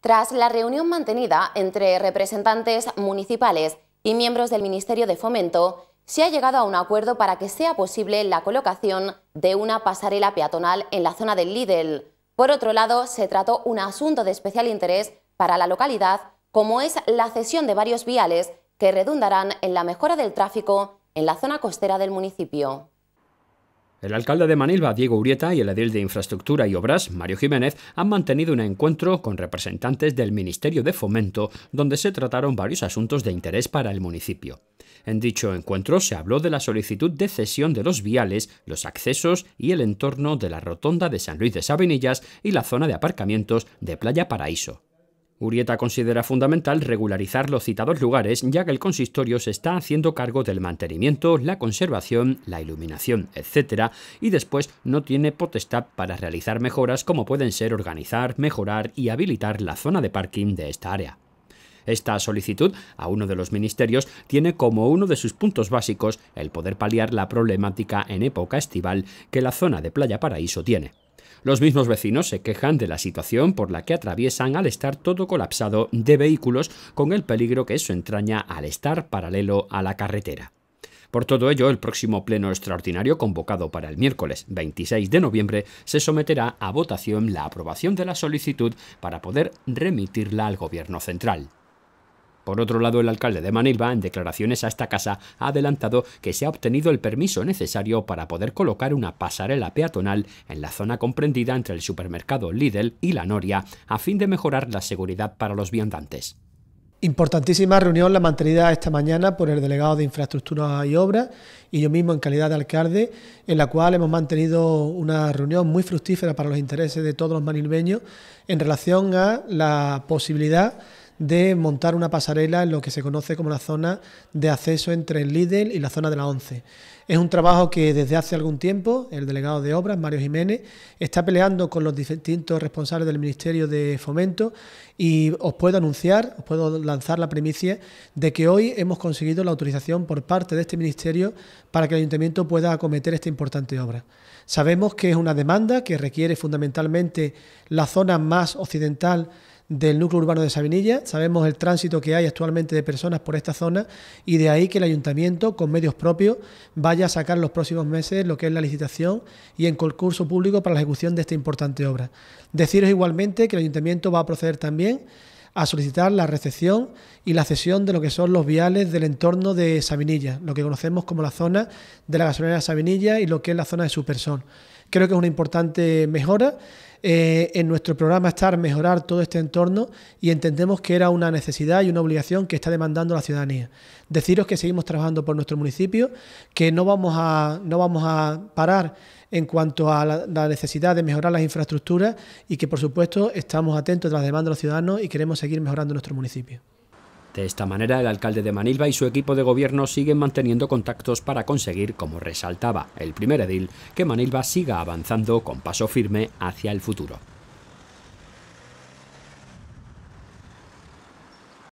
Tras la reunión mantenida entre representantes municipales y miembros del Ministerio de Fomento, se ha llegado a un acuerdo para que sea posible la colocación de una pasarela peatonal en la zona del Lidl. Por otro lado, se trató un asunto de especial interés para la localidad, como es la cesión de varios viales que redundarán en la mejora del tráfico en la zona costera del municipio. El alcalde de Manilva, Diego Urieta, y el edil de Infraestructura y Obras, Mario Jiménez, han mantenido un encuentro con representantes del Ministerio de Fomento, donde se trataron varios asuntos de interés para el municipio. En dicho encuentro se habló de la solicitud de cesión de los viales, los accesos y el entorno de la rotonda de San Luis de Sabinillas y la zona de aparcamientos de Playa Paraíso. Urieta considera fundamental regularizar los citados lugares, ya que el consistorio se está haciendo cargo del mantenimiento, la conservación, la iluminación, etc., y después no tiene potestad para realizar mejoras como pueden ser organizar, mejorar y habilitar la zona de parking de esta área. Esta solicitud a uno de los ministerios tiene como uno de sus puntos básicos el poder paliar la problemática en época estival que la zona de Playa Paraíso tiene. Los mismos vecinos se quejan de la situación por la que atraviesan al estar todo colapsado de vehículos con el peligro que eso entraña al estar paralelo a la carretera. Por todo ello, el próximo pleno extraordinario convocado para el miércoles 26 de noviembre se someterá a votación la aprobación de la solicitud para poder remitirla al Gobierno central. Por otro lado, el alcalde de Manilva, en declaraciones a esta casa, ha adelantado que se ha obtenido el permiso necesario para poder colocar una pasarela peatonal en la zona comprendida entre el supermercado Lidl y la Noria, a fin de mejorar la seguridad para los viandantes. Importantísima reunión la mantenida esta mañana por el delegado de Infraestructura y Obras y yo mismo en calidad de alcalde, en la cual hemos mantenido una reunión muy fructífera para los intereses de todos los manilbeños en relación a la posibilidad de montar una pasarela en lo que se conoce como la zona de acceso entre el Lidl y la zona de la 11. Es un trabajo que desde hace algún tiempo el delegado de obras, Mario Jiménez, está peleando con los distintos responsables del Ministerio de Fomento y os puedo anunciar, os puedo lanzar la primicia de que hoy hemos conseguido la autorización por parte de este Ministerio para que el Ayuntamiento pueda acometer esta importante obra. Sabemos que es una demanda que requiere fundamentalmente la zona más occidental del núcleo urbano de Sabinilla, sabemos el tránsito que hay actualmente de personas por esta zona y de ahí que el ayuntamiento, con medios propios, vaya a sacar los próximos meses lo que es la licitación y en concurso público para la ejecución de esta importante obra. Deciros igualmente que el ayuntamiento va a proceder también a solicitar la recepción y la cesión de lo que son los viales del entorno de Sabinilla, lo que conocemos como la zona de la gasolinera Sabinilla y lo que es la zona de Supersón. Creo que es una importante mejora. Eh, en nuestro programa estar mejorar todo este entorno y entendemos que era una necesidad y una obligación que está demandando la ciudadanía. Deciros que seguimos trabajando por nuestro municipio, que no vamos a, no vamos a parar en cuanto a la, la, necesidad de mejorar las infraestructuras y que por supuesto estamos atentos a las demandas de los ciudadanos y queremos seguir mejorando nuestro municipio. De esta manera, el alcalde de Manilva y su equipo de gobierno siguen manteniendo contactos para conseguir, como resaltaba el primer edil, que Manilva siga avanzando con paso firme hacia el futuro.